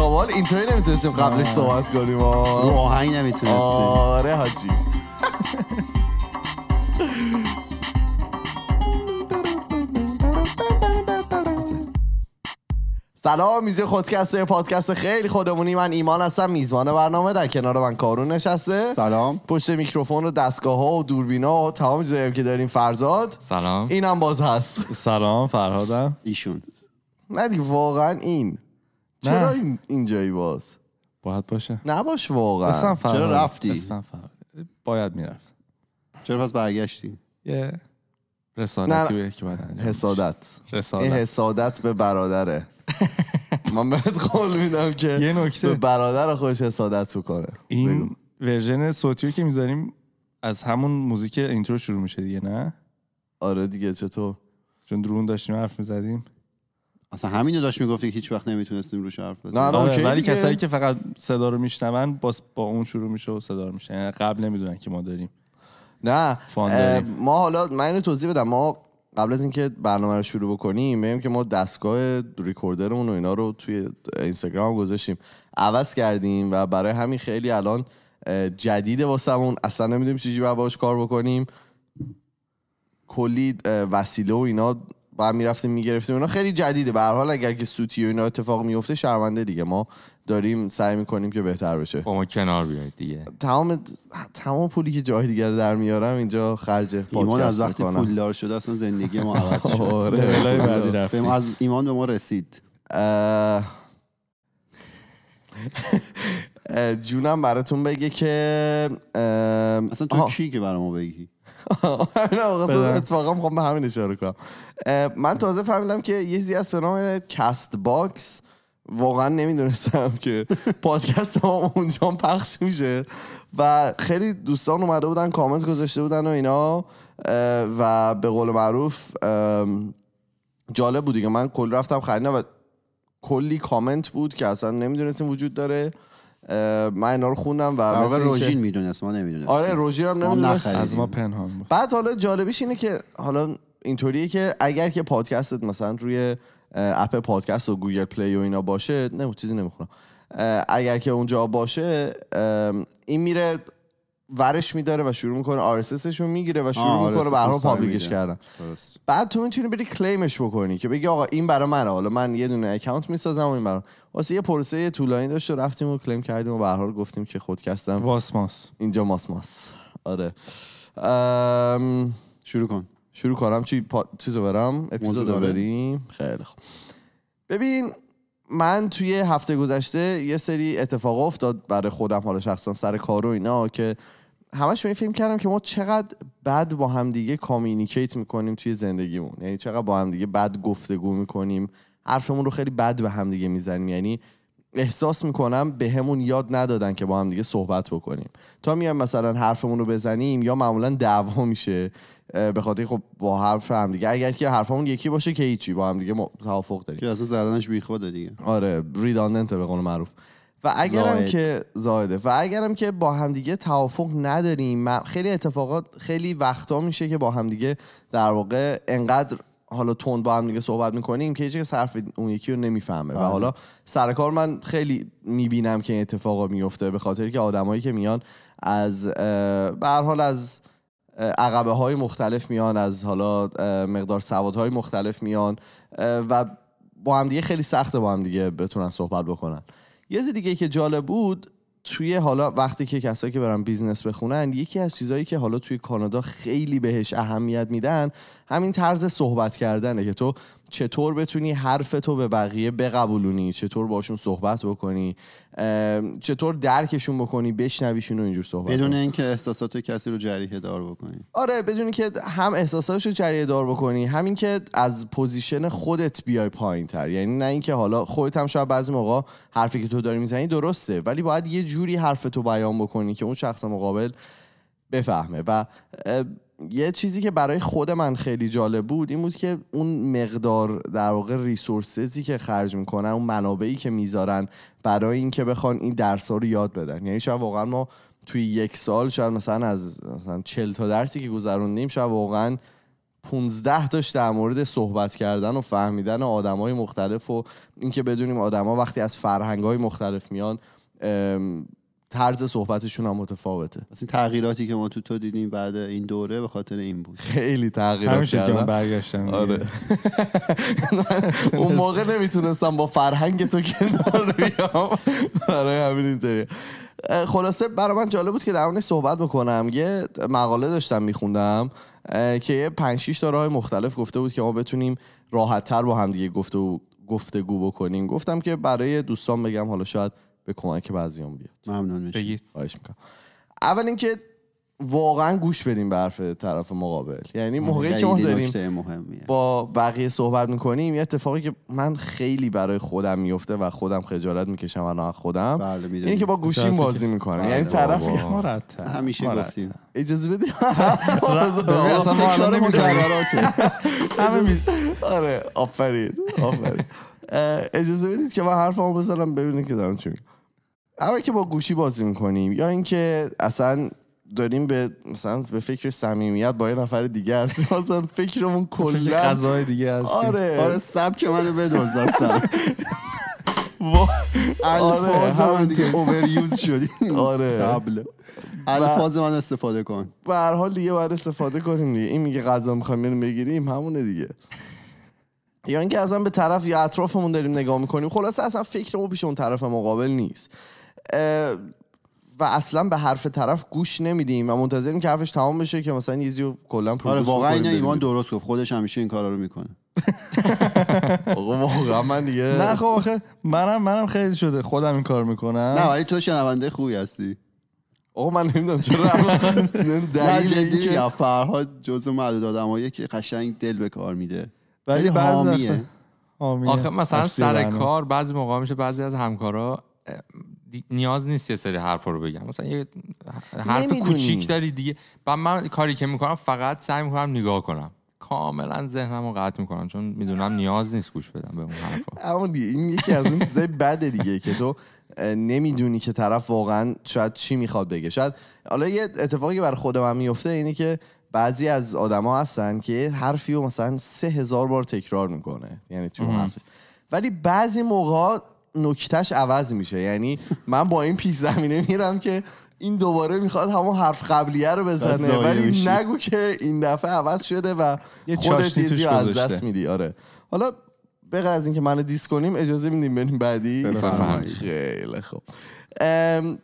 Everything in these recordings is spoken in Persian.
تا اینطوری نمیتونستیم قبلش صحبت کنیم رو نمیتونستیم آره حاجی سلام میزی خودکسته پادکست خیلی خودمونی من ایمان هستم میزبان برنامه در کنار من کارون نشسته سلام پشت میکروفون و دستگاه ها و دوربینا و تمام چیزایی که داریم فرزاد سلام اینم باز هست سلام فرهادم ایشون نه دیگه واقعا این چرا این اینجایی باز باید باشه نباش واقعا چرا رفتی باید میرفت چرا پس برگشتی یه رسالتی که باید حسادت این حسادت به برادره من بهت قول میدم که یه نکته به برادر خودش حسادت کنه این ورژن صوتیو که میذاریم از همون موزیک اینترو شروع میشه دیگه نه آره دیگه چطور چون درون داشتیم حرف میزدیم اصلا همینو داشت میگفتی که هیچ وقت نمیتونستیم روش حرف بزنیم نه نه آره، ولی کسایی که فقط صدا رو میشنون با با اون شروع میشه و صدا رو میشنن یعنی قبل نمیدونن که ما داریم نه ما حالا من اینو توضیح بدم ما قبل از اینکه برنامه رو شروع بکنیم ببینیم که ما دستگاه ریکوردرمون و اینا رو توی اینستاگرام گذاشتیم عوض کردیم و برای همین خیلی الان جدید واسمون اصلا نمیدونیم چجوری باید کار بکنیم کلی وسیله و اینا و میرفتیم میگرفتیم اونا خیلی جدیده به حال اگر که سوتی و اینا اتفاق میفته شرمنده دیگه ما داریم سعی میکنیم که بهتر بشه با ما کنار بیاید دیگه تمام تمام پولی که جای دیگه در میارم اینجا خرج ایمان از وقتی پولدار شده اصلا زندگی ما عوض شد آره. آره. از ایمان به ما رسید جونم براتون بگه که اصلا تو چی که برای ما بگی اتفاقا میخوام به همین اشاره کنم من تازه فهمیدم که یه چیزی از به نام کست باکس واقعا نمیدونستم که پادکست ها اونجا پخش میشه و خیلی دوستان اومده بودن کامنت گذاشته بودن و اینا و به قول معروف جالب بود دیگه من کل رفتم خریدم و کلی کامنت بود که اصلا نمیدونستیم وجود داره من اینا رو خوندم و مثلا روژین میدونست ما نمیدونست آره روژین هم نمیدونست از ما پنهان بود بعد حالا جالبیش اینه که حالا اینطوریه که اگر که پادکستت مثلا روی اپ پادکست و گوگل پلی و اینا باشه نه چیزی نمیخونم اگر که اونجا باشه این میره ورش میداره و شروع میکنه آرسسش رو میگیره و شروع میکنه برای پابلیکش کردن بعد تو میتونی بری کلیمش بکنی که بگی آقا این برا منه حالا من یه دونه اکانت میسازم و این برای واسه یه پروسه طولانی داشت و رفتیم و کلیم کردیم و به حال گفتیم که خود واس ماس اینجا ماس ماس آره ام... شروع کن شروع کنم چی پا... چیزو برم اپیزود بریم خیلی خوب ببین من توی هفته گذشته یه سری اتفاق افتاد برای خودم حالا شخصا سر کار و اینا که همش به فکر کردم که ما چقدر بد با همدیگه کامیونیکیت میکنیم توی زندگیمون یعنی چقدر با همدیگه بد گفتگو میکنیم حرفمون رو خیلی بد به همدیگه میزنیم یعنی احساس میکنم به همون یاد ندادن که با هم دیگه صحبت بکنیم تا میایم مثلا حرفمون رو بزنیم یا معمولا دعوا میشه به خاطر خب با حرف هم دیگه اگر که حرفمون یکی باشه که هیچی با هم دیگه توافق داریم که اصلا زدنش بیخوده دیگه آره ریداندنت به قول معروف و اگرم که زایده و اگرم که با همدیگه توافق نداریم خیلی اتفاقات خیلی وقتا میشه که با همدیگه در واقع انقدر حالا تون با هم دیگه صحبت میکنیم که که صرف اون یکی رو نمیفهمه و آره. حالا سرکار من خیلی میبینم که این اتفاقا میفته به خاطر که آدمایی که میان از به حال از عقبه های مختلف میان از حالا مقدار سواد های مختلف میان و با هم دیگه خیلی سخته با هم دیگه بتونن صحبت بکنن یه دیگه که جالب بود توی حالا وقتی که کسایی که برن بیزنس بخونن یکی از چیزهایی که حالا توی کانادا خیلی بهش اهمیت میدن همین طرز صحبت کردنه که تو چطور بتونی حرف تو به بقیه بقبولونی چطور باشون صحبت بکنی چطور درکشون بکنی بشنویشون و اینجور صحبت بدون اینکه احساسات کسی رو جریه دار بکنی آره بدون اینکه هم احساساتش رو جریه دار بکنی همین که از پوزیشن خودت بیای پایین تر یعنی نه اینکه حالا خودت هم شاید بعضی موقع حرفی که تو داری میزنی درسته ولی باید یه جوری حرف تو بیان بکنی که اون شخص مقابل بفهمه و یه چیزی که برای خود من خیلی جالب بود این بود که اون مقدار در واقع ریسورسزی که خرج میکنن اون منابعی که میذارن برای اینکه بخوان این درس ها رو یاد بدن یعنی شاید واقعا ما توی یک سال شاید مثلا از مثلا 40 تا درسی که گذروندیم شاید واقعا 15 تاش در مورد صحبت کردن و فهمیدن آدم های مختلف و اینکه بدونیم آدما وقتی از فرهنگ های مختلف میان طرز صحبتشون هم متفاوته از این تغییراتی که ما تو تو دیدیم بعد این دوره به خاطر این بود خیلی تغییرات همیشه که برگشتم آره اون موقع نمیتونستم با فرهنگ تو کنار بیام برای همین اینطوری خلاصه برای من جالب بود که در اون صحبت بکنم یه مقاله داشتم میخوندم که 5 6 تا راه مختلف گفته بود که ما بتونیم راحت تر با همدیگه گفته گفتگو بکنیم گفتم که برای دوستان بگم حالا شاید به کمک بعضیام بیاد ممنون میشم بگید خواهش میکنم اول اینکه واقعا گوش بدیم به حرف طرف مقابل یعنی موقعی یعنی که ما داریم با بقیه صحبت میکنیم یه اتفاقی که من خیلی برای خودم میفته و خودم خجالت میکشم الان خودم بله که با گوشیم بازی میکنم یعنی بله. طرف همیشه گفتیم اجازه بدی اصلا آره آفرین آفرین اجازه بدید که من حرفمو بزنم ببینید که دارم چی میگم اول که با گوشی بازی میکنیم یا اینکه اصلا داریم به مثلا به فکر صمیمیت با یه نفر دیگه هستیم مثلا فکرمون کلا غذای دیگه هستیم آره آره که منو بدوز اصلا آره، الفاظ من دیگه یوز شدی آره تبل الفاظ من استفاده کن به هر حال دیگه باید استفاده کنیم دیگه این میگه غذا میخوایم بریم بگیریم همونه دیگه یا اینکه اصلا به طرف یا اطرافمون داریم نگاه میکنیم خلاصه اصلا فکرمون پیش اون طرف مقابل نیست و اصلا به حرف طرف گوش نمیدیم و منتظریم که حرفش تمام بشه که مثلا ایزیو کلا آره واقعا اینا ایمان درست گفت خودش همیشه این کارا رو میکنه آقا واقعا من دیگه نه خب آخه منم منم خیلی شده خودم این کار میکنم نه ولی تو شنونده خوبی هستی آقا من نمیدونم چرا نه جدی یا فرهاد جزو معدود آدمایی که قشنگ دل به کار میده ولی بعضی آخه مثلا سر کار بعضی موقع میشه بعضی از همکارا نیاز نیست یه سری حرف رو بگم مثلا یه حرف کوچیک داری دیگه و من کاری که میکنم فقط سعی میکنم نگاه کنم کاملا ذهنم رو قطع میکنم چون میدونم نیاز نیست گوش بدم به اون حرفا اما دیگه این یکی از اون چیزای بده دیگه که تو نمیدونی که طرف واقعا شاید چی میخواد بگه شاید حالا یه اتفاقی که بر خود من میفته اینه که بعضی از آدما هستن که حرفی رو مثلا سه هزار بار تکرار میکنه یعنی تو ولی بعضی موقع نکتش عوض میشه یعنی من با این پیش زمینه میرم که این دوباره میخواد همون حرف قبلیه رو بزنه ولی نگو که این دفعه عوض شده و یه چیزی از دست میدی آره حالا بغیر از اینکه منو دیس کنیم اجازه میدیم بریم بعدی خیلی خوب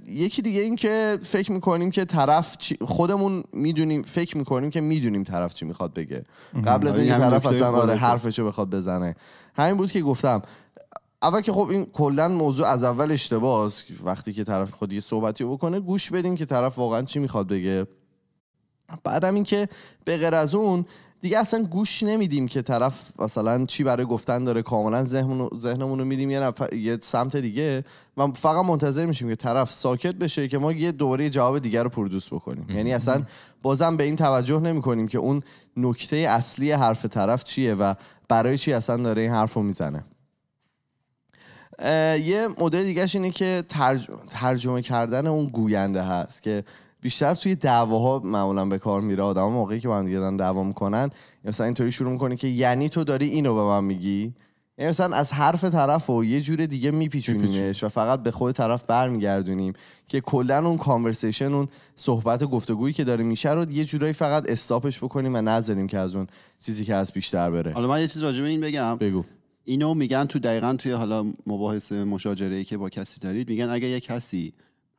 یکی دیگه این که فکر میکنیم که طرف خودمون میدونیم فکر میکنیم که میدونیم طرف چی میخواد بگه قبل از آره، اینکه طرف اصلا آره حرفشو بخواد بزنه همین بود که گفتم اول که خب این کلا موضوع از اول اشتباه است وقتی که طرف خود یه صحبتی بکنه گوش بدیم که طرف واقعا چی میخواد بگه بعدم اینکه به غیر از اون دیگه اصلا گوش نمیدیم که طرف مثلا چی برای گفتن داره کاملا ذهنمون رو میدیم یه, یه سمت دیگه و فقط منتظر میشیم که طرف ساکت بشه که ما یه دوباره جواب دیگر رو پرودوس بکنیم یعنی اصلا بازم به این توجه نمی که اون نکته اصلی حرف طرف چیه و برای چی اصلا داره این حرف رو میزنه یه مدل دیگهش اینه که ترجمه, ترجمه کردن اون گوینده هست که بیشتر توی دعواها معمولا به کار میره آدم موقعی که با هم دیگه دارن دعوا میکنن مثلا اینطوری شروع میکنه که یعنی تو داری اینو به من میگی یعنی مثلا از حرف طرف و یه جور دیگه میپیچونیمش و فقط به خود طرف برمیگردونیم که کلا اون کانورسیشن اون صحبت و گفتگویی که داره میشه رو یه جورایی فقط استاپش بکنیم و نذاریم که از اون چیزی که از بیشتر بره حالا من یه چیز راجع به این بگم بگو اینو میگن تو دقیقا توی حالا مباحث مشاجره ای که با کسی دارید میگن اگه یه کسی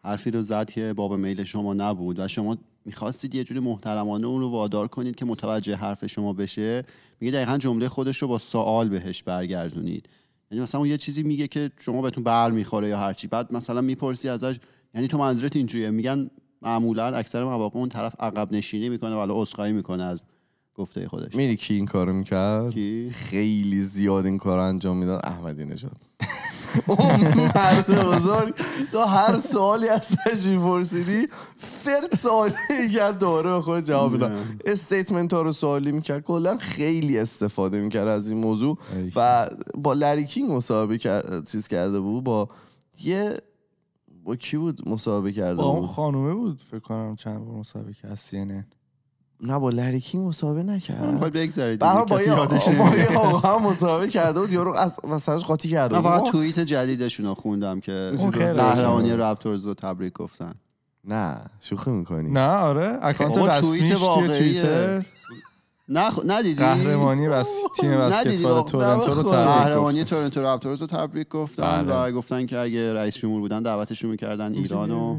حرفی رو زد که باب میل شما نبود و شما میخواستید یه جوری محترمانه اون رو وادار کنید که متوجه حرف شما بشه میگه دقیقا جمله خودش رو با سوال بهش برگردونید یعنی مثلا اون یه چیزی میگه که شما بهتون بر میخوره یا هرچی بعد مثلا میپرسی ازش یعنی تو منظرت اینجوریه میگن معمولا اکثر مواقع اون طرف عقب نشینی میکنه ولی عذرخواهی میکنه از گفته خودش میری کی این کارو میکرد کی؟ خیلی زیاد این کار انجام میداد احمدی نژاد مرد بزرگ تو هر سوالی ازش میپرسیدی فرد سوالی کرد دوباره به خود جواب میداد استیتمنت ها رو سوالی میکرد کلا خیلی استفاده میکرد از این موضوع و با لریکینگ مصاحبه چیز کرده بود با یه با کی بود مصاحبه کرده با اون خانومه بود فکر کنم چند بار مصاحبه کرد CNN نه با لریکی مسابقه نکرد میخوای به با یه آقا هم مسابقه کرده بود یارو از مثلاش قاطی کرده بود فقط توییت جدیدشون رو خوندم که قهرمانی رپتورز رو تبریک گفتن نه شوخی میکنی نه آره اکانت رسمیش توی توییتر نه خ... ندیدی قهرمانی بس تیم بسکتبال تورنتو رو تبریک قهرمانی تورنتو رپتورز رو تبریک گفتن بله. و گفتن که اگه رئیس جمهور بودن دعوتشون میکردن ایران و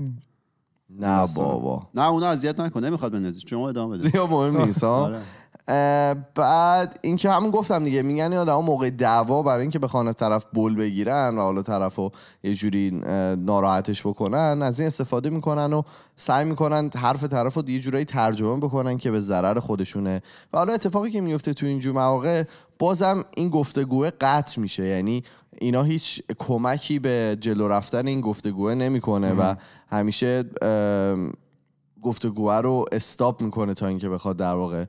نه بابا نه اونا اذیت نکن نمیخواد بنویسی شما ادامه بده زیاد مهم نیست آره. بعد اینکه همون گفتم دیگه میگن اون موقع دعوا برای اینکه به خانه طرف بل بگیرن و حالا طرفو یه جوری ناراحتش بکنن از این استفاده میکنن و سعی میکنن حرف طرف رو یه جورایی ترجمه بکنن که به ضرر خودشونه و حالا اتفاقی که میفته تو اینجور مواقع بازم این گفتگوه قطع میشه یعنی اینا هیچ کمکی به جلو رفتن این گفتگوه نمیکنه و همیشه گفتگوه رو استاپ میکنه تا اینکه بخواد در واقع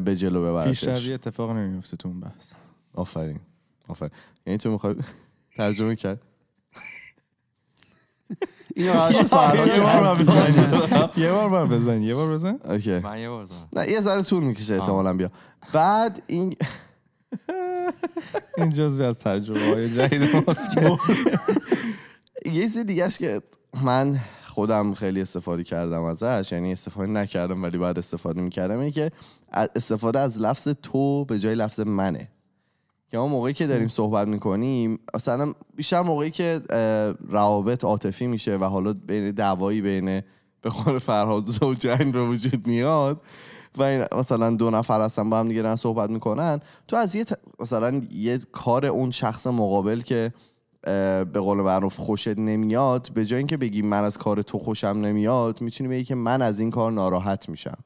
به جلو ببرتش روی اتفاق نمیفته تو اون بحث آفرین آفرین یعنی تو میخوای ترجمه کرد یه یه بار بار بزن یه بار بزن اوکی من یه بار بزنم نه یه ذره طول میکشه احتمالاً بیا بعد این این جزوی از تجربه های جدید ماست که یه چیز دیگه که من خودم خیلی استفاده کردم ازش یعنی استفاده نکردم ولی بعد استفاده میکردم اینه که استفاده از لفظ تو به جای لفظ منه که ما موقعی که داریم صحبت میکنیم اصلا بیشتر موقعی که روابط عاطفی میشه و حالا بین دعوایی بین به قول فرهاد زوجین به وجود میاد و این مثلا دو نفر هستن با هم دیگه صحبت میکنن تو از یه مثلا یه کار اون شخص مقابل که به قول معروف خوشت نمیاد به جای اینکه بگی من از کار تو خوشم نمیاد میتونی بگی که من از این کار ناراحت میشم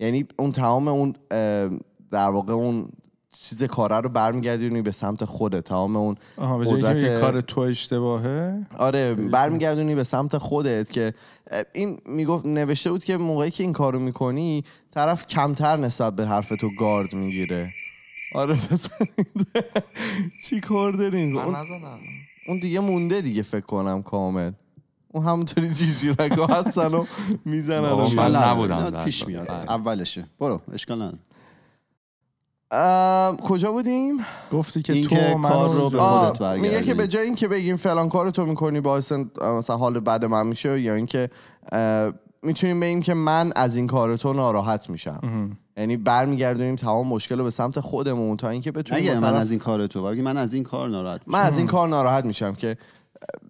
یعنی اون تمام اون در واقع اون چیز کاره رو برمیگردونی به سمت خودت تمام اون قدرت کار تو اشتباهه آره برمیگردونی به سمت خودت که این میگفت نوشته بود که موقعی که این کارو میکنی طرف کمتر نسبت به حرف تو گارد میگیره آره چی کار دارین من اون دیگه مونده دیگه فکر کنم کامل اون همونطوری جیجی رگا هستن و میزنن من نبودم پیش میاد بله. اولشه برو اشکال کجا بودیم گفتی که تو رو به خودت میگه که به جای اینکه بگیم فلان کارو تو میکنی باعث مثلا حال بد من میشه یا اینکه میتونیم بگیم که من از این کار تو ناراحت میشم یعنی برمیگردونیم تمام مشکل رو به سمت خودمون تا اینکه بتونیم اگه من از این کار تو بگی من از این کار ناراحت من از این کار ناراحت میشم که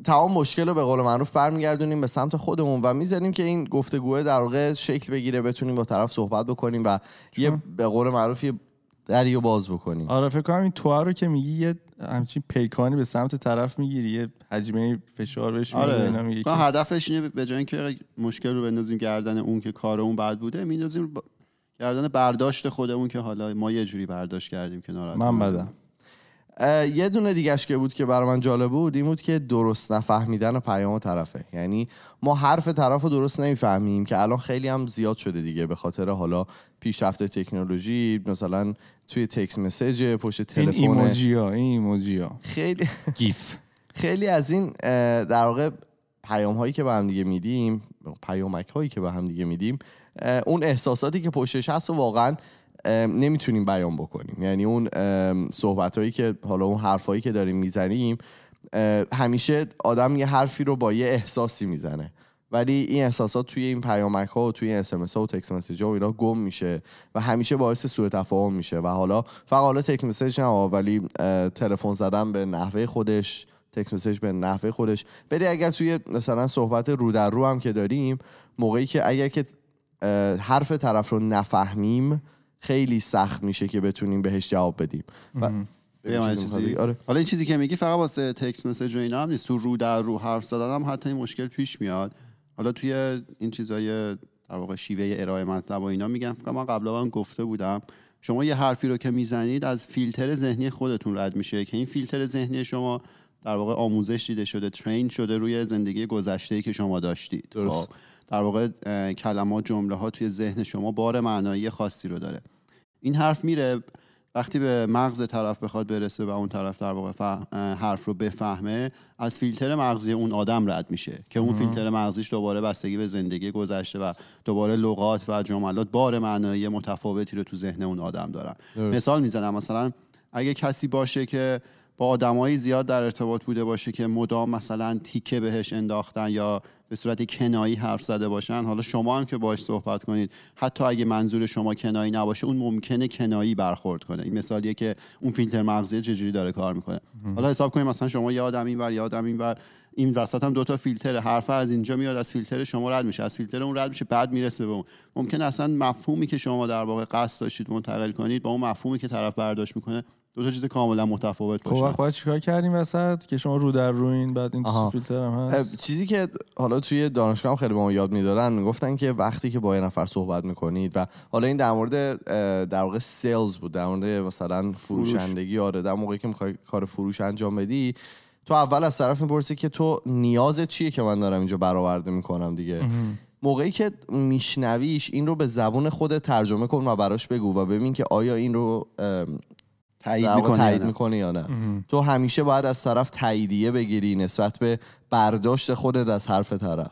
تمام مشکل رو به قول معروف برمیگردونیم به سمت خودمون و میذاریم که این گفتگوه در واقع شکل بگیره بتونیم با طرف صحبت بکنیم و یه به قول معروف یه دریو باز بکنیم آره فکر کنم این تو رو که میگی یه همچین پیکانی به سمت طرف میگیری یه حجمه فشار بهش آره. هدفش اینه به جای اینکه مشکل رو بندازیم گردن اون که کار اون بعد بوده میندازیم کردن برداشت خودمون که حالا ما یه جوری برداشت کردیم که ناراحت من بدم یه دونه دیگهش که بود که برای من جالب بود این بود که درست نفهمیدن پیام طرفه یعنی ما حرف طرف رو درست نمیفهمیم که الان خیلی هم زیاد شده دیگه به خاطر حالا پیشرفت تکنولوژی مثلا توی تکس مسیج پشت تلفن این ایموجی ها خیلی گیف خیلی از این در واقع پیام هایی که به هم دیگه میدیم پیامک هایی که به هم دیگه میدیم اون احساساتی که پشتش هست و واقعا نمیتونیم بیان بکنیم یعنی اون صحبت هایی که حالا اون حرفایی که داریم میزنیم همیشه آدم یه حرفی رو با یه احساسی میزنه ولی این احساسات توی این پیامک ها و توی این اسمس ها و تکس مسیج ها اینا گم میشه و همیشه باعث سوء تفاهم میشه و حالا فقط حالا تکس مسیج نه ولی تلفن زدن به نحوه خودش تکس مسیج به نحوه خودش ولی اگر توی مثلا صحبت رو در رو هم که داریم موقعی که اگر که حرف طرف رو نفهمیم خیلی سخت میشه که بتونیم بهش جواب بدیم آره. حالا این چیزی که میگی فقط واسه تکس مسیج و اینا هم نیست تو رو در رو حرف زدن هم حتی این مشکل پیش میاد حالا توی این چیزای در واقع شیوه ارائه مطلب و اینا میگن فقط من قبلا هم گفته بودم شما یه حرفی رو که میزنید از فیلتر ذهنی خودتون رد میشه که این فیلتر ذهنی شما در واقع آموزش دیده شده ترین شده روی زندگی گذشته که شما داشتید خب، درست. در واقع کلمات جمله ها توی ذهن شما بار معنایی خاصی رو داره این حرف میره وقتی به مغز طرف بخواد برسه و اون طرف در واقع حرف رو بفهمه از فیلتر مغزی اون آدم رد میشه که اون فیلتر مغزیش دوباره بستگی به زندگی گذشته و دوباره لغات و جملات بار معنایی متفاوتی رو تو ذهن اون آدم دارن مثال میزنم مثلا اگه کسی باشه که با آدمایی زیاد در ارتباط بوده باشه که مدام مثلا تیکه بهش انداختن یا به صورت کنایی حرف زده باشن حالا شما هم که باش صحبت کنید حتی اگه منظور شما کنایی نباشه اون ممکنه کنایی برخورد کنه این مثالیه که اون فیلتر مغزی چجوری داره کار میکنه حالا حساب کنید مثلا شما یه آدم اینور یه آدم اینور این وسط هم دو تا فیلتر حرف از اینجا میاد از فیلتر شما رد میشه از فیلتر اون رد میشه بعد میرسه به اون ممکن اصلا مفهومی که شما در واقع قصد داشتید منتقل کنید با اون مفهومی که طرف برداشت میکنه دو تا چیز کاملا متفاوت باشه خب باید خب، چیکار کردیم وسط که شما رو در روین بعد این فیلتر هم هست چیزی که حالا توی دانشگاه هم خیلی به ما یاد میدارن گفتن که وقتی که با یه نفر صحبت میکنید و حالا این در مورد در واقع سیلز بود در مورد مثلا فروشندگی آره در موقعی که میخوای کار فروش انجام بدی تو اول از طرف میپرسی که تو نیاز چیه که من دارم اینجا برآورده میکنم دیگه موقعی که میشنویش این رو به زبون خود ترجمه کن و براش بگو و ببین که آیا این رو تایید میکنه تایید یا نه تو همیشه باید از طرف تاییدیه بگیری نسبت به برداشت خودت از حرف طرف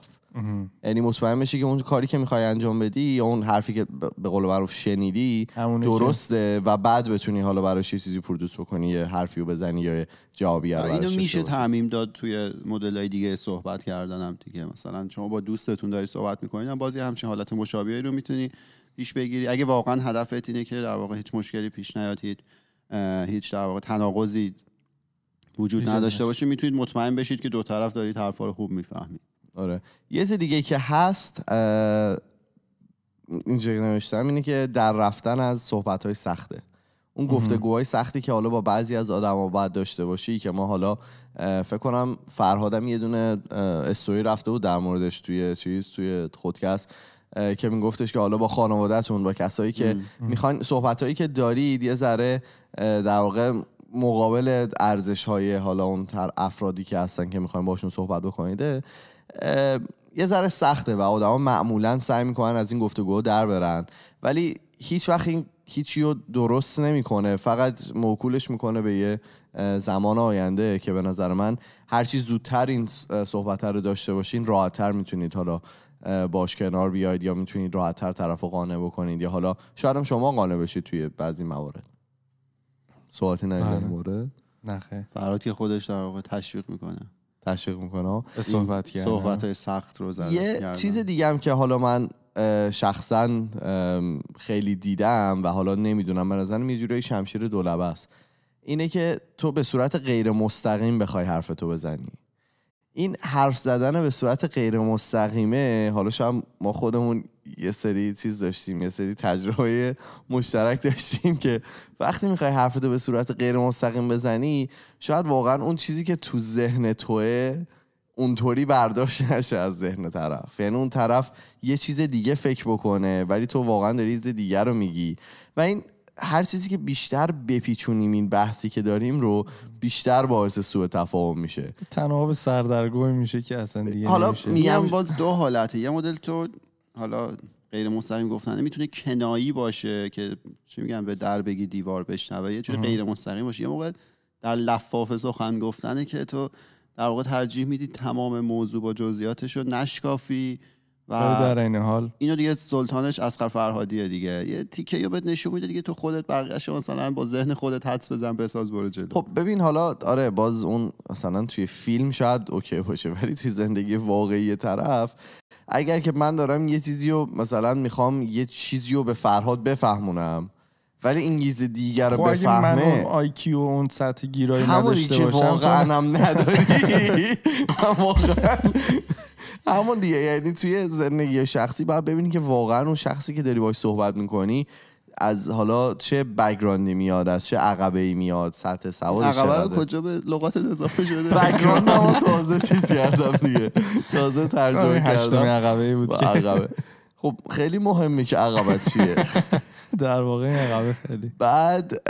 یعنی مطمئن بشی که اون کاری که میخوای انجام بدی یا اون حرفی که به قول معروف شنیدی درسته و بعد بتونی حالا براش یه چیزی پرودوس بکنی یه حرفی رو بزنی یا جوابی رو اینو میشه تعمیم داد توی مدل های دیگه صحبت کردنم دیگه مثلا شما با دوستتون داری صحبت میکنین هم بازی همچین حالت مشابهی رو میتونی پیش بگیری اگه واقعا هدفت اینه که در واقع هیچ مشکلی پیش نیاد هیچ در واقع تناقضی وجود نداشته باشه میتونید مطمئن بشید که دو طرف دارید حرفا رو خوب میفهمید آره یه چیز دیگه که هست اینجا نوشتم اینه که در رفتن از صحبت سخته اون گفتگوهای سختی که حالا با بعضی از آدما باید داشته باشی که ما حالا فکر کنم فرهادم یه دونه استوری رفته بود در موردش توی چیز توی خودکست که میگفتش که حالا با خانوادهتون با کسایی که صحبت هایی که دارید یه ذره در واقع مقابل ارزش های حالا اون تر افرادی که هستن که میخوایم باشون صحبت بکنید یه ذره سخته و آدما معمولا سعی میکنن از این گفتگو در برن ولی هیچ وقت این هیچی رو درست نمیکنه فقط موکولش میکنه به یه زمان آینده که به نظر من هرچی زودتر این صحبت رو داشته باشین راحتتر میتونید حالا باش کنار بیاید یا میتونید راحتتر طرف قانع بکنید یا حالا شاید شما قانع بشید توی بعضی موارد سوالتی نگیدن بله. مورد نخه فراد که خودش در واقع تشویق میکنه تشویق میکنه صحبت کردن صحبت های سخت رو زدن یه چیز دیگه هم که حالا من شخصا خیلی دیدم و حالا نمیدونم من نظرم یه شمشیر دولبه است اینه که تو به صورت غیر مستقیم بخوای حرف تو بزنی این حرف زدن به صورت غیر مستقیمه حالا شاید ما خودمون یه سری چیز داشتیم یه سری تجربه مشترک داشتیم که وقتی میخوای حرفتو به صورت غیر مستقیم بزنی شاید واقعا اون چیزی که تو ذهن توه اونطوری برداشت نشه از ذهن طرف یعنی اون طرف یه چیز دیگه فکر بکنه ولی تو واقعا داری چیز دیگه رو میگی و این هر چیزی که بیشتر بپیچونیم این بحثی که داریم رو بیشتر باعث سوء تفاهم میشه تناوب سردرگم میشه که اصلا دیگه حالا میگم باز دو حالته یه مدل تو حالا غیر مستقیم گفتن میتونه کنایی باشه که چی میگم به در بگی دیوار بشنوه یه چون غیر مستقیم باشه یه موقع در لفاف سخن گفتنه که تو در واقع ترجیح میدی تمام موضوع با جزئیاتش رو نشکافی و در حال اینو دیگه سلطانش اسقر فرهادیه دیگه یه تیکه یا بهت نشون میده دیگه تو خودت بقیه‌اش مثلا با ذهن خودت حدس بزن بساز برو جلو خب ببین حالا آره باز اون مثلا توی فیلم شاید اوکی باشه ولی توی زندگی واقعی طرف اگر که من دارم یه چیزی رو مثلا میخوام یه چیزی رو به فرهاد بفهمونم ولی گیز دیگر رو خب، بفهمه من اون آیکیو اون سطح گیرایی نداشته باشم خب. همونی که نداری همون دیگه یعنی توی زندگی شخصی باید ببینی که واقعا اون شخصی که داری باش صحبت میکنی از حالا چه بگراندی میاد از چه عقبه ای میاد سطح سواد عقبه رو کجا به لغات اضافه شده بگراند ما تازه چیز کردم دیگه تازه ترجمه کردم عقبه ای بود عقبه خب خیلی مهمه که عقبه چیه در واقع عقبه خیلی بعد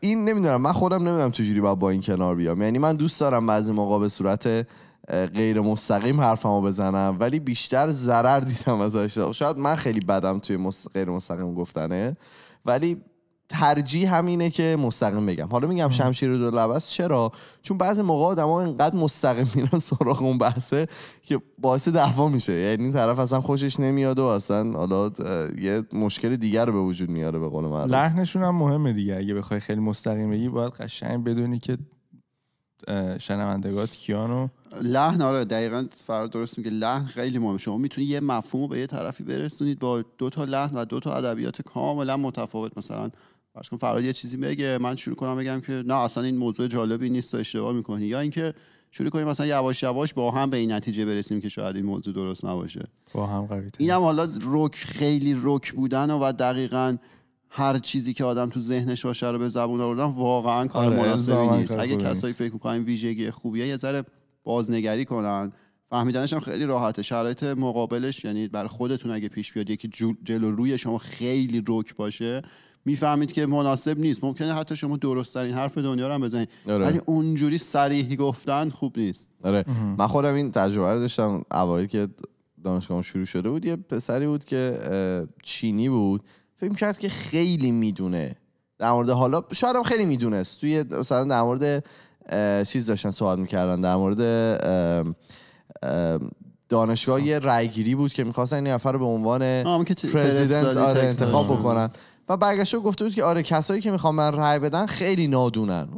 این نمیدونم من خودم نمیدونم چجوری با این کنار بیام یعنی من دوست دارم بعضی موقع به صورت غیر مستقیم حرفمو بزنم ولی بیشتر ضرر دیدم ازش شاید من خیلی بدم توی غیر مستقیم گفتنه ولی ترجیح همینه که مستقیم بگم حالا میگم شمشیر دو لبست چرا چون بعضی موقع آدما اینقدر مستقیم میرن سراغ اون بحثه که باعث دعوا میشه یعنی این طرف اصلا خوشش نمیاد و اصلا حالا یه مشکل دیگر رو به وجود میاره به قول معروف لحنشون هم مهمه دیگه اگه بخوای خیلی مستقیم بگی باید قشنگ بدونی که شنوندگات کیانو لحن آره دقیقا فرار درست که لحن خیلی مهمه شما میتونید یه مفهوم به یه طرفی برسونید با دو تا لحن و دو تا ادبیات کاملا متفاوت مثلا فرض کن فراد یه چیزی بگه من شروع کنم بگم که نه اصلا این موضوع جالبی نیست و اشتباه میکنی یا اینکه شروع کنیم مثلا یواش یواش با هم به این نتیجه برسیم که شاید این موضوع درست نباشه با هم قوی اینم حالا رک خیلی رک بودن و دقیقا هر چیزی که آدم تو ذهنش باشه رو به زبون آوردن واقعا کار آره، مناسبی نیست اگه کسایی فکر میکنن ویژگی خوبیه یه ذره بازنگری کنن فهمیدنش هم خیلی راحته شرایط مقابلش یعنی بر خودتون اگه پیش بیاد یکی جلو روی شما خیلی رک باشه میفهمید که مناسب نیست ممکنه حتی شما درست ترین حرف دنیا رو هم بزنید آره. ولی اونجوری صریح گفتن خوب نیست آره من خودم این تجربه رو داشتم اوایل که دانشگاه شروع شده بود یه پسری بود که چینی بود فکر کرد که خیلی میدونه در مورد حالا شاید هم خیلی میدونست توی مثلا در مورد چیز داشتن سوال میکردن در مورد دانشگاه یه بود که میخواستن این نفر رو به عنوان پرزیدنت آره انتخاب بکنن و برگشتو گفته بود که آره کسایی که میخوان من رأی بدن خیلی نادونن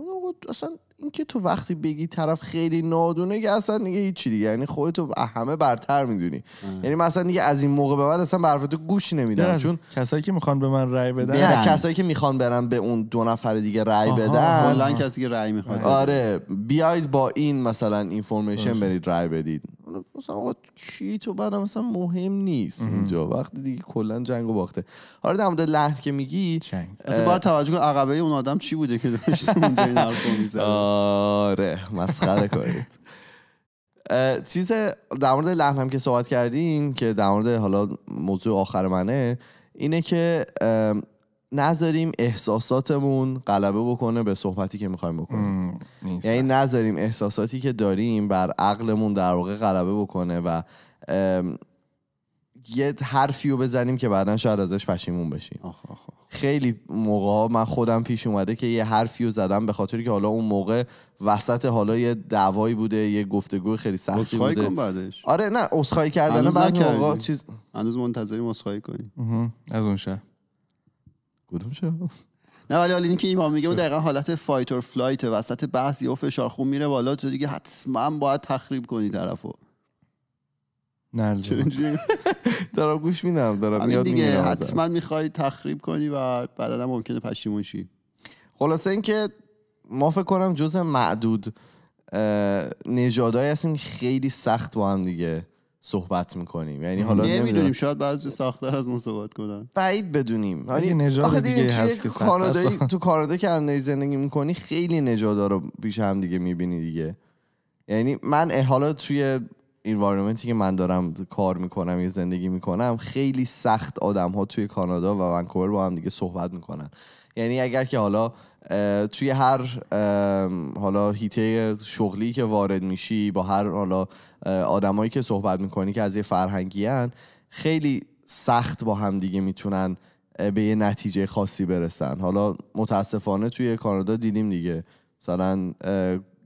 اصلا که تو وقتی بگی طرف خیلی نادونه که اصلا دیگه هیچی دیگه یعنی خودتو همه برتر میدونی یعنی مثلا دیگه از این موقع به بعد اصلا به تو گوش نمیدم چون کسایی که میخوان به من رای بدن کسایی که میخوان برن به اون دو نفر دیگه رای بدن کلا کسی که رای میخواد آره, آره، بیاید با این مثلا اینفورمیشن برید رای بدید مثلا آقا چی تو بعد مثلا مهم نیست اینجا وقتی دیگه کلا جنگو باخته آره در مورد لحن که میگی با توجه عقبه اون آدم چی بوده که داشت اونجا این حرفو آره مسخره کنید چیز در مورد لحنم که صحبت کردین که در مورد حالا موضوع آخر منه اینه که نذاریم احساساتمون غلبه بکنه به صحبتی که میخوایم بکنیم یعنی نذاریم احساساتی که داریم بر عقلمون در واقع غلبه بکنه و یه حرفی رو بزنیم که بعدا شاید ازش پشیمون بشیم آخ خیلی موقع من خودم پیش اومده که یه حرفی رو زدم به خاطر که حالا اون موقع وسط حالا یه دعوایی بوده یه گفتگو خیلی سختی بوده کن بعدش آره نه اسخای کردن بعد موقع چیز هنوز منتظریم اسخای کنیم از اون شهر کدوم شهر نه ولی حالا اینکه ایمان میگه اون دقیقا حالت فایت اور فلایت وسط بحث یا فشار خون میره بالا تو دیگه حتما باید تخریب کنی طرفو نه دارم گوش میدم دارم میاد دیگه حتما میخوای تخریب کنی و بعدا ممکنه پشیمون شی خلاصه اینکه ما فکر کنم جزء معدود نژادایی هستیم خیلی سخت با هم دیگه صحبت میکنیم یعنی حالا نمیدونیم شاید بعضی ساختار از ما صحبت کنن بعید بدونیم یعنی آخه دیگه هست که کانادا تو کانادا که زندگی میکنی خیلی نژادا رو بیش هم دیگه میبینی دیگه یعنی من حالا توی انوایرمنتی که من دارم کار میکنم یا زندگی میکنم خیلی سخت آدم ها توی کانادا و ونکوور با هم دیگه صحبت میکنن یعنی اگر که حالا توی هر حالا هیته شغلی که وارد میشی با هر حالا آدمایی که صحبت میکنی که از یه فرهنگی هن خیلی سخت با هم دیگه میتونن به یه نتیجه خاصی برسن حالا متاسفانه توی کانادا دیدیم دیگه مثلا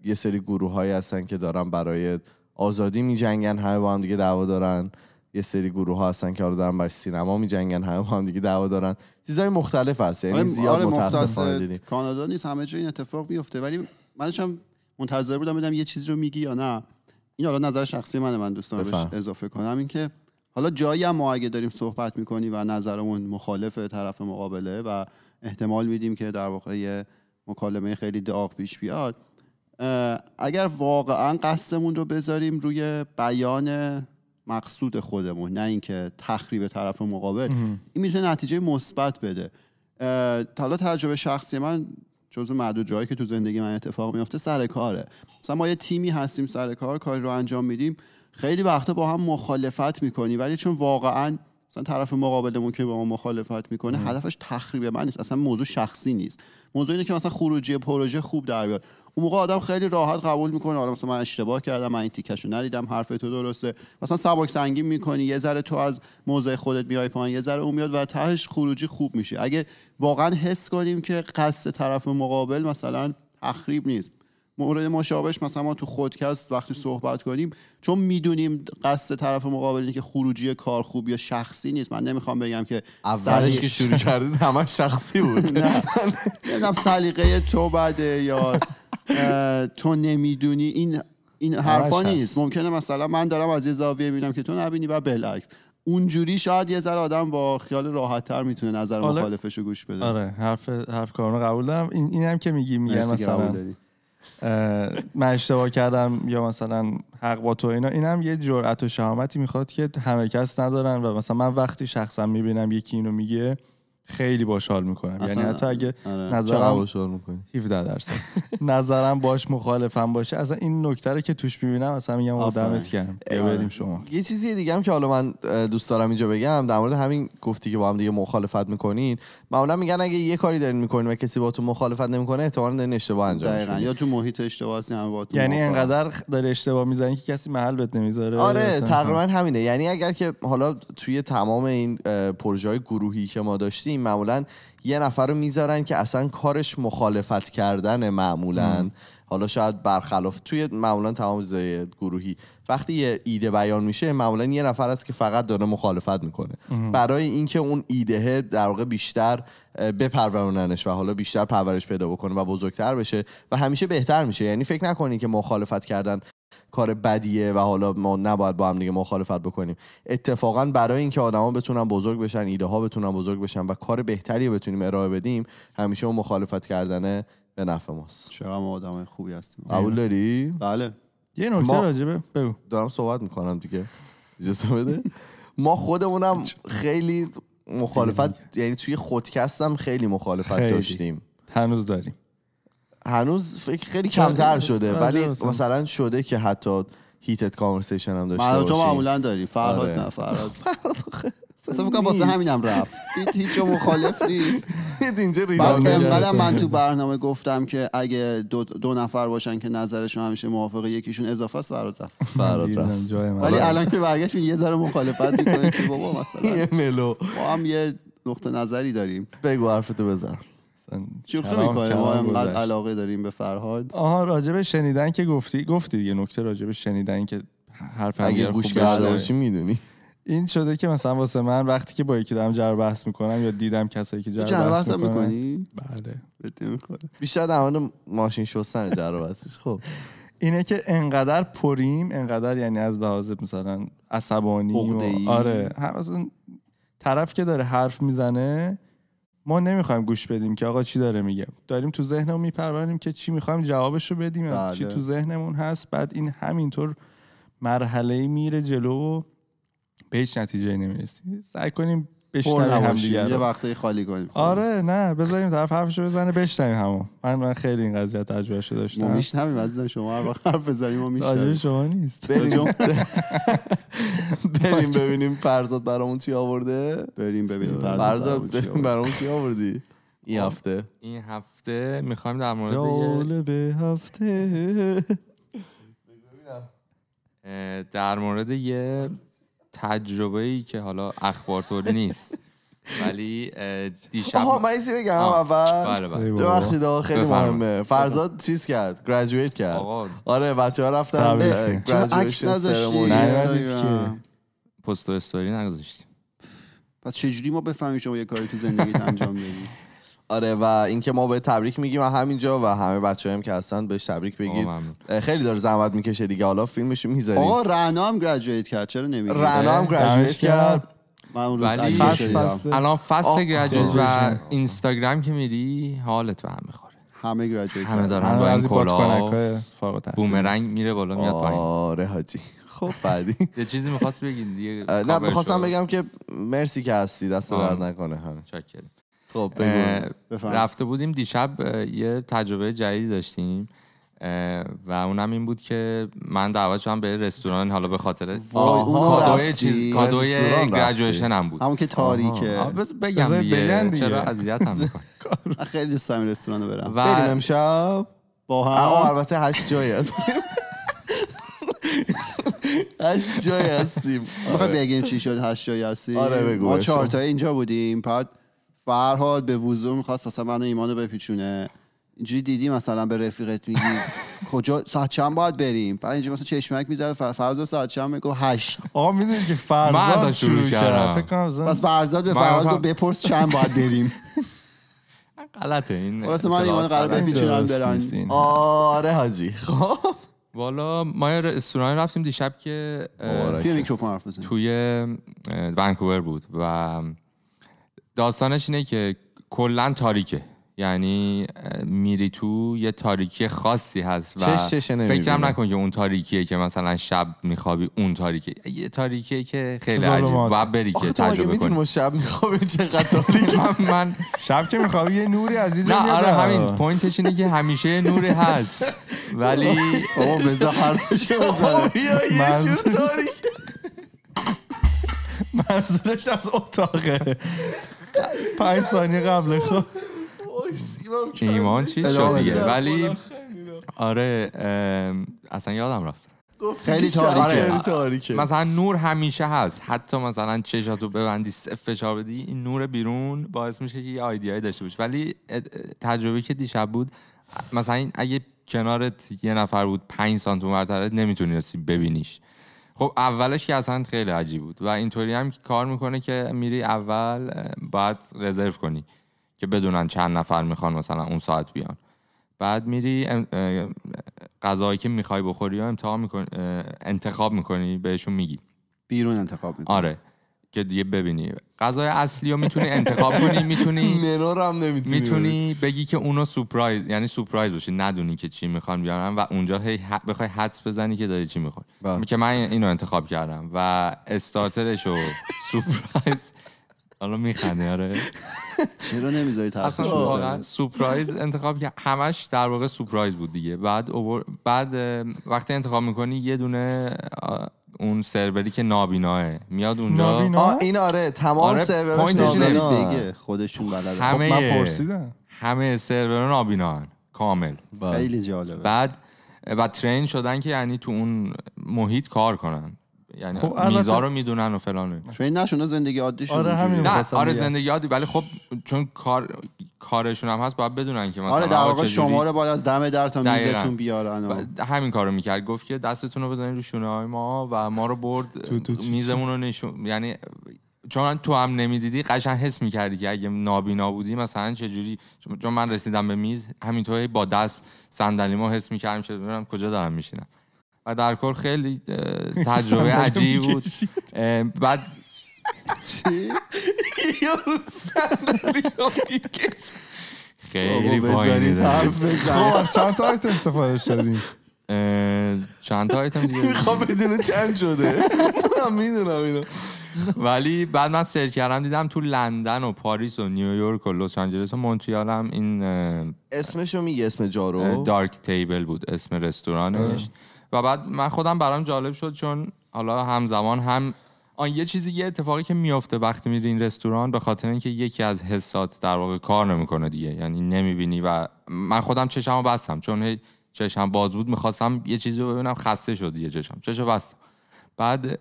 یه سری گروه هایی هستن که دارن برای آزادی میجنگن همه با هم دیگه دعوا دارن یه سری گروه ها هستن که حالا آره دارن برای سینما میجنگن همه با هم دیگه دعوا دارن چیزای مختلف هست یعنی آره، زیاد آره، متاسفانه دیدیم کانادا نیست همه جا این اتفاق میفته ولی من منتظر بودم ببینم یه چیزی رو میگی یا نه این حالا نظر شخصی منه من دوستان بهش اضافه کنم اینکه حالا جایی هم ما اگه داریم صحبت میکنیم و نظرمون مخالف طرف مقابله و احتمال میدیم که در واقع مکالمه خیلی داغ پیش بیاد اگر واقعا قصدمون رو بذاریم روی بیان مقصود خودمون نه اینکه تخریب طرف مقابل این میتونه نتیجه مثبت بده حالا تجربه شخصی من جزو معدود جایی که تو زندگی من اتفاق میفته سر کاره مثلا ما یه تیمی هستیم سر کار کاری رو انجام میدیم خیلی وقتا با هم مخالفت میکنی ولی چون واقعا مثلا طرف مقابلمون که با ما مخالفت میکنه هدفش تخریب من نیست اصلا موضوع شخصی نیست موضوع اینه که مثلا خروجی پروژه خوب در بیاد اون موقع آدم خیلی راحت قبول میکنه آره مثلا من اشتباه کردم من این رو ندیدم حرف تو درسته مثلا سبک سنگین میکنی یه ذره تو از موضع خودت میای پایین یه ذره اون میاد و تهش خروجی خوب میشه اگه واقعا حس کنیم که قصد طرف مقابل مثلا تخریب نیست مورد مشابهش مثلا ما تو خودکست وقتی صحبت کنیم چون میدونیم قصد طرف مقابل اینه که خروجی کار خوب یا شخصی نیست من نمیخوام بگم که اولش که شروع کردید همه شخصی بود نه نمیدونم سلیقه تو بده یا تو نمیدونی این این حرفا نیست ممکنه مثلا من دارم از یه زاویه میبینم که تو نبینی و بالعکس اونجوری شاید یه ذره آدم با خیال راحتتر میتونه نظر مخالفش رو گوش بده آره حرف حرف کارونو قبول دارم این اینم که میگی میگم مثلا من اشتباه کردم یا مثلا حق با تو اینا اینم یه جرأت و شهامتی میخواد که همه کس ندارن و مثلا من وقتی شخصا میبینم یکی اینو میگه خیلی باحال حال میکنم یعنی حتی اگه آره. نظرم باش میکنی 17 درصد نظرم باش مخالفم باشه اصلا این نکته رو که توش میبینم اصلا میگم آدمت گرم بریم شما یه چیزی دیگه هم که حالا من دوست دارم اینجا بگم در مورد همین گفتی که با هم دیگه مخالفت میکنین معمولا میگن اگه یه کاری دارین میکنین و کسی با تو مخالفت نمیکنه احتمالاً دارین اشتباه انجام دقیقاً یا تو محیط اشتباه هستین با تو. یعنی اینقدر داره اشتباه میزنی که کسی محل بهت نمیذاره آره تقریبا همینه یعنی اگر که حالا توی تمام این پروژه گروهی که ما داشتیم معمولا یه نفر رو میذارن که اصلا کارش مخالفت کردن معمولا حالا شاید برخلاف توی معمولا تمام گروهی وقتی یه ایده بیان میشه معمولا یه نفر است که فقط داره مخالفت میکنه برای اینکه اون ایده در واقع بیشتر بپرورننش و حالا بیشتر پرورش پیدا بکنه و بزرگتر بشه و همیشه بهتر میشه یعنی فکر نکنین که مخالفت کردن کار بدیه و حالا ما نباید با هم دیگه مخالفت بکنیم اتفاقا برای اینکه آدما بتونن بزرگ بشن ایده ها بتونن بزرگ بشن و کار بهتری بتونیم ارائه بدیم همیشه اون مخالفت کردن به نفع ماست چقدر ما خوبی هستیم قبول داری بله یه نکته راجبه بگو دارم صحبت میکنم دیگه اجازه بده ما خودمونم خیلی مخالفت یعنی توی خودکستم خیلی مخالفت داشتیم هنوز داریم هنوز فکر خیلی کمتر آره. شده آره، ولی مثلا شده که حتی هیتت کانورسیشن هم داشته باشی تو معمولا داری فرهاد آره. نه فرهاد اصلا واسه همینم رفت هیچ مخالف نیست اینجا بعد من تو برنامه گفتم که اگه دو, نفر باشن که نظرشون همیشه موافقه یکیشون اضافه است فراد رفت ولی الان که برگشت یه ذره مخالفت میکنه که بابا مثلا یه ملو ما هم یه نقطه نظری داریم بگو حرفتو بزن شوخی میکنه ما علاقه داریم به فرهاد آها راجب شنیدن که گفتی گفتی یه نکته راجب شنیدن که حرف اگه گوش کرده باشی میدونی این شده که مثلا واسه من وقتی که با یکی دارم جر بحث میکنم یا دیدم کسایی که جر, بحث میکنی بله بیشتر در ماشین شستن جر بحثش خب اینه که انقدر پریم انقدر یعنی از لحاظ مثلا عصبانی و... آره هم طرف که داره حرف میزنه ما نمیخوایم گوش بدیم که آقا چی داره میگه داریم تو ذهنمون میپروریم که چی میخوایم جوابشو بدیم بله. چی تو ذهنمون هست بعد این همینطور مرحله میره جلو و به هیچ نتیجه نمیرسیم سعی کنیم بیشتر هم دیگر یه وقتی خالی کنیم آره نه بذاریم طرف حرفشو بزنه بشنویم همون من من خیلی این قضیه شده داشتم ما عزیزم شما هر وقت حرف بزنیم ما شما نیست بریم ببینیم فرزاد برامون چی آورده بریم ببینیم فرزاد بریم برامون چی آوردی خب، این هفته این هفته میخوایم در مورد جالب هفته در مورد یه تجربه ای که حالا اخبار طور نیست ولی دیشب آها من ایسی بگم اول بله، بله. ببخشید خیلی مهمه فرزاد چیز کرد گریجویت کرد آره بچه ها رفتن عکس که پست و استوری نگذاشتیم پس چجوری ما بفهمیم شما یه کاری تو زندگیت انجام دادی آره و اینکه ما به تبریک میگیم و همینجا و همه بچه هم که هستن بهش تبریک بگید خیلی داره زحمت میکشه دیگه حالا فیلمش میذاریم آقا رعنا هم گریجویت کرد چرا نمیگی رعنا هم گریجویت کرد الان فصل گریجویت و اینستاگرام که میری حالت به هم میخوره همه گراجویت همه دارن با این کلا بومرنگ میره بالا میاد پایین آره حاجی خب بعدی یه چیزی میخواست بگین نه میخواستم بگم که مرسی که هستی دست درد نکنه همین چاکریم خب رفته بودیم دیشب یه تجربه جدید داشتیم و اونم این بود که من دعوت شدم به رستوران حالا به خاطر کادوی چیز کادوی گریجویشن هم بود همون که تاریکه بگم دیگه چرا اذیت هم میکنی خیلی دوست دارم رستوران برم بریم امشب با هم البته هشت جایی هستیم هشت جای هستیم آره. میخوای بگیم چی شد هشت جای هستیم آره بگو ما چهار تا اینجا بودیم بعد فرهاد به وضوع میخواست مثلا منو ایمانو بپیچونه اینجوری دیدی مثلا به رفیقت میگی کجا ساعت چند باید بریم بعد اینجوری مثلا چشمک میزد فرزاد ساعت چند میگو هشت آقا میدونی که فرزاد شروع کرد پس فرزاد به فرهاد بپرس چند باید بریم غلطه این من ایمان قرار بپیچونم برن آره حاجی خب والا ما یه رستوران رفتیم دیشب که توی میکروفون حرف بزنیم توی ونکوور بود و داستانش اینه که کلا تاریکه یعنی میری تو یه تاریکی خاصی هست و فکرم نکن که اون تاریکیه که مثلا شب میخوابی اون تاریکی یه تاریکیه که خیلی عجیب و بری که تجربه کنی شب میخوابی چقدر تاریکی من شب که میخوابی یه نوری از اینجا نه آره همین پوینتش اینه که همیشه نوری هست ولی او بذار حرفش بزنه منظورش از اتاقه پنج ثانیه قبل خب ایمان چی شد ولی آره اصلا یادم رفت آره. خیلی تاریکه مثلا نور همیشه هست حتی مثلا چشاتو ببندی فشار بدی این نور بیرون باعث میشه که یه آیدیای داشته باشی ولی تجربه که دیشب بود مثلا اگه کنارت یه نفر بود پنج سانتی مرتبه نمیتونی ببینیش خب اولش که اصلا خیلی عجیب بود و اینطوری هم کار میکنه که میری اول باید رزرو کنی که بدونن چند نفر میخوان مثلا اون ساعت بیان بعد میری غذایی که میخوای بخوری یا امتحان میکنی انتخاب میکنی بهشون میگی بیرون انتخاب میکنی آره که دیگه ببینی غذای اصلی رو میتونی انتخاب کنی میتونی منو هم نمیتونی میتونی بگی که اونو سورپرایز یعنی سورپرایز باشی ندونی که چی میخوان بیارن و اونجا هی بخوای حدس بزنی که داری چی میخوای بله. که من اینو انتخاب کردم و استارترش و سورپرایز حالا میخانه آره چرا نمیذاری اصلا واقعا سورپرایز انتخاب که همش در واقع سورپرایز بود دیگه بعد بعد وقتی انتخاب میکنی یه دونه اون سروری که نابیناه میاد اونجا آه این آره تمام آره سرورش خودشون خب، بلده همه خب من پرسیدم همه سرور نابینان کامل خیلی جالبه بعد و ترین شدن که یعنی تو اون محیط کار کنن یعنی خب میزا رو میدونن و فلان چون نشونه زندگی شون آره همین نه آره زندگی عادی ولی خب چون کار کارشون هم هست باید بدونن که مثلا آره در واقع شما رو باید از دم در تا میزتون بیارن همین کارو میکرد گفت که دستتون رو بزنید رو شونه های ما و ما رو برد میزمون رو نشون یعنی چون تو هم نمیدیدی قشن حس میکردی که اگه نابینا بودی مثلا چه جوری چون من رسیدم به میز همینطوری با دست صندلیمو حس میکردم که کجا دارم میشینم و در کل خیلی تجربه عجیب بود بعد چی؟ خیلی پایین خب, خب، چند تا آیتم سفارش دادیم چند تا آیتم دیگه میخوام بدونه چند شده من میدونم اینو ولی بعد من سرچ کردم دیدم تو لندن و پاریس و نیویورک و لس آنجلس و مونتریال هم این اسمشو میگه اسم جارو دارک تیبل بود اسم رستورانش و بعد من خودم برام جالب شد چون حالا همزمان هم آن یه چیزی یه اتفاقی که میافته وقتی میری این رستوران به خاطر اینکه یکی از حسات در واقع کار نمیکنه دیگه یعنی نمیبینی و من خودم چشمو بستم چون هی چشم باز بود میخواستم یه چیزی رو ببینم خسته شد دیگه چشم چشم بستم بعد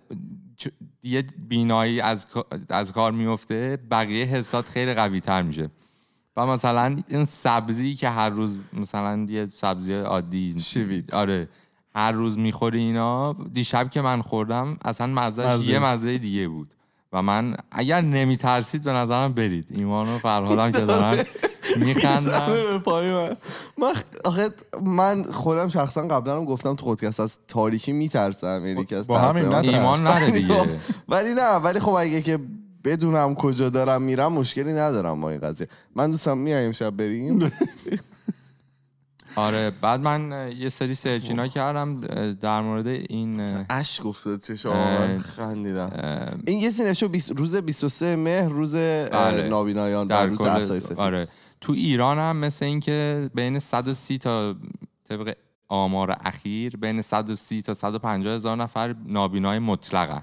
یه بینایی از, از کار میفته بقیه حسات خیلی قوی تر میشه و مثلا این سبزی که هر روز مثلا یه سبزی عادی شوید آره هر روز میخوری اینا دیشب که من خوردم اصلا مزهش یه مزه دیگه بود و من اگر نمیترسید به نظرم برید ایمان فرهادم که دارن میخندم من من خودم شخصا قبلا هم گفتم تو خودکست از تاریکی میترسم یعنی با همین ایمان نره دیگه خب- ولی نه ولی خب اگه که بدونم کجا دارم میرم مشکلی ندارم با این قضیه من دوستم میایم شب بریم آره بعد من یه سری خب. سرچینا کردم در مورد این اش گفته شما خندیدم این یه سری بیس... روز 23 مهر روز آره. نابینایان در روز آره تو ایران هم مثل اینکه بین 130 تا طبق آمار اخیر بین 130 تا 150 هزار نفر نابینای مطلقن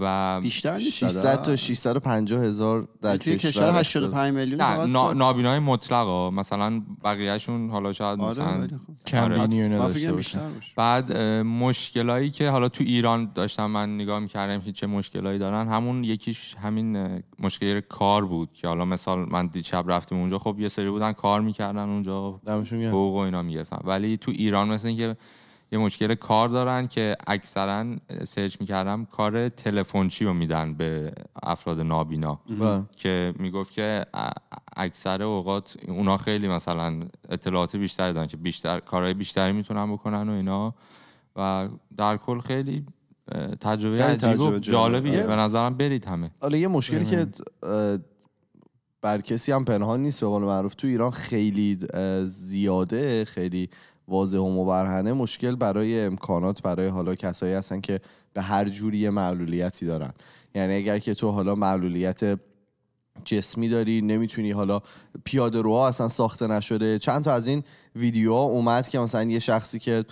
و بیشتر 600 تا 650 هزار در توی کشور 85 میلیون نه نابینای مطلقا مثلا بقیهشون حالا شاید آره مثلا خب. کم آره. بعد مشکلایی که حالا تو ایران داشتم من نگاه میکردم که چه مشکلایی دارن همون یکیش همین مشکل کار بود که حالا مثال من دیشب رفتیم اونجا خب یه سری بودن کار میکردن اونجا حقوق و اینا میگرفتن ولی تو ایران مثل که یه مشکل کار دارن که اکثرا سرچ میکردم کار تلفنچی رو میدن به افراد نابینا بله. که میگفت که اکثر اوقات اونا خیلی مثلا اطلاعات بیشتری دارن که بیشتر کارهای بیشتری میتونن بکنن و اینا و در کل خیلی تجربه عجیب و جالبیه آره. به نظرم برید همه حالا یه مشکلی که بر کسی هم پنهان نیست به قول معروف تو ایران خیلی زیاده خیلی واضح و مبرهنه مشکل برای امکانات برای حالا کسایی هستن که به هر جوری معلولیتی دارن یعنی اگر که تو حالا معلولیت جسمی داری نمیتونی حالا پیاده روها اصلا ساخته نشده چند تا از این ویدیوها اومد که مثلا یه شخصی که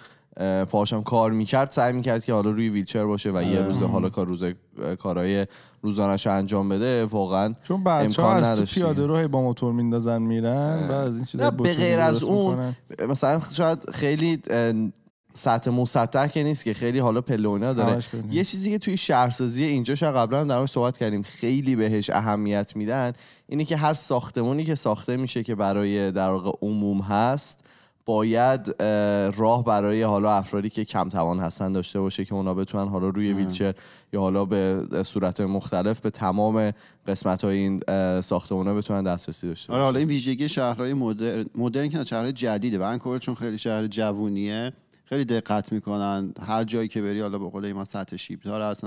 پاشم کار میکرد سعی میکرد که حالا روی ویلچر باشه و یه آره. روز حالا کار روز کارهای روزانش انجام بده واقعا چون بچه ها از پیاده رو با موتور میندازن میرن و از این به غیر از اون مثلا شاید خیلی سطح مسطح که نیست که خیلی حالا پلونا داره یه چیزی که توی شهرسازی اینجا شاید قبلا در صحبت کردیم خیلی بهش اهمیت میدن اینه که هر ساختمونی که ساخته میشه که برای در عموم هست باید راه برای حالا افرادی که کم توان هستن داشته باشه که اونا بتونن حالا روی ویلچر یا حالا به صورت مختلف به تمام قسمت های این ساختمان بتونن دسترسی داشته آره حالا این ویژگی شهرهای مدرن مدرن که شهرهای جدیده و ونکوور چون خیلی شهر جوونیه خیلی دقت میکنن هر جایی که بری حالا به قول ما سطح شیبدار هست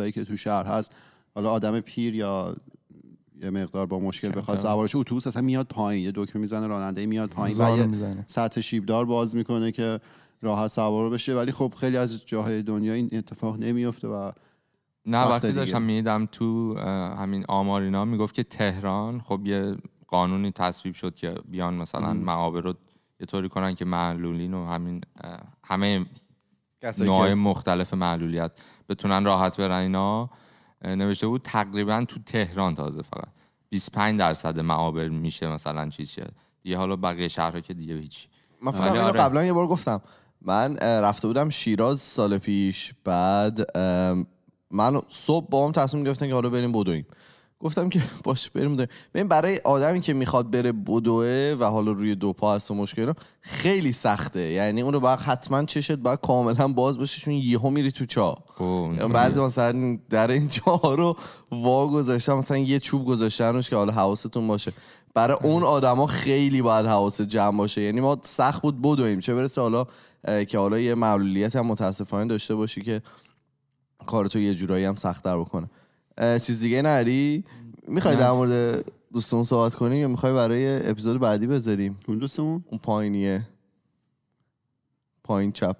هایی که تو شهر هست حالا آدم پیر یا یه مقدار با مشکل بخواد سوارش اتوبوس اصلا میاد پایین یه دکمه میزنه راننده میاد پایین و یه سطح شیبدار باز میکنه که راحت سوار بشه ولی خب خیلی از جاهای دنیا این اتفاق نمیفته و نه وقتی داشتم میدم تو همین آمار اینا میگفت که تهران خب یه قانونی تصویب شد که بیان مثلا معابر رو یه طوری کنن که معلولین و همین همه نوع مختلف معلولیت بتونن راحت برن اینا نوشته بود تقریبا تو تهران تازه فقط 25 درصد معابر میشه مثلا چیز شد دیگه حالا بقیه شهرها که دیگه هیچ من فکر آره. قبلا یه بار گفتم من رفته بودم شیراز سال پیش بعد من صبح با هم تصمیم گرفتم که حالا بریم بدویم گفتم که باش بریم داریم ببین برای آدمی که میخواد بره بدوه و حالا روی دو پا هست و مشکل خیلی سخته یعنی اون رو باید حتما چشت باید کاملا باز باشه چون یهو میری تو چا خب، یعنی بعضی مثلا در این چا رو وا گذاشتن مثلا یه چوب گذاشتن روش که حالا حواستون باشه برای اون آدما خیلی باید حواست جمع باشه یعنی ما سخت بود بدویم چه برسه حالا که حالا یه معلولیت هم متاسفانه داشته باشی که کارتو یه جورایی هم سختتر بکنه چیز دیگه نری میخوای در مورد دوستمون صحبت کنیم یا میخوای برای اپیزود بعدی بذاریم اون دوستمون اون پایینیه پایین چپ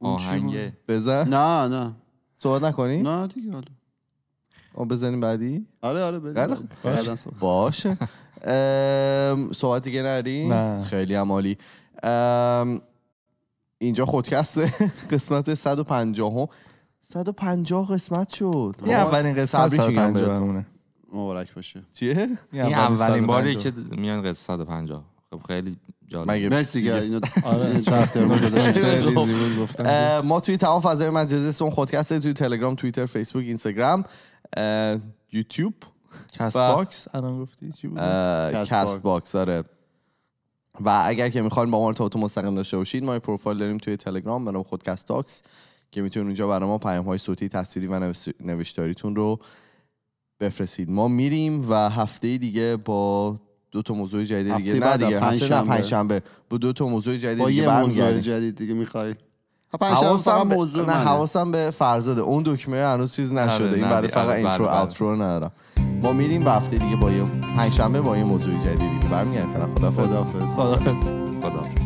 آهنگه بزن نه نه صحبت نکنیم نه دیگه حالا بزنیم بعدی آره آره بریم بله. باشه, صحبت دیگه نداریم خیلی عمالی اینجا خودکسته قسمت 150 150 قسمت شد این اولین قسمت 150 مونه مبارک باشه چیه این اولین باری که میان قسمت 150 خب خیلی جالب مگه مرسی که اینو آره ما توی تمام فضای مجازی سون پادکست توی تلگرام توییتر فیسبوک اینستاگرام یوتیوب کست باکس الان گفتی چی بود کست باکس آره و اگر که میخواین با ما تو مستقیم داشته باشید ما پروفایل داریم توی تلگرام به نام خودکست تاکس که میتونید اونجا برای ما پیام های صوتی تصویری و نوشتاریتون رو بفرستید ما میریم و هفته دیگه با دو تا موضوع جدید دیگه نه دیگه پنج شنبه با دو تا موضوع جدید با موضوع جدید دیگه میخوای حواسم موضوع نه حواسم به فرزاده اون دکمه هنوز چیز آره، نشده این برای آره، فقط اینترو بله، اوترو بله. ندارم ما میریم و هفته دیگه با یه شنبه با یه موضوع جدیدی برمیگردیم خدا خدا خدا خدا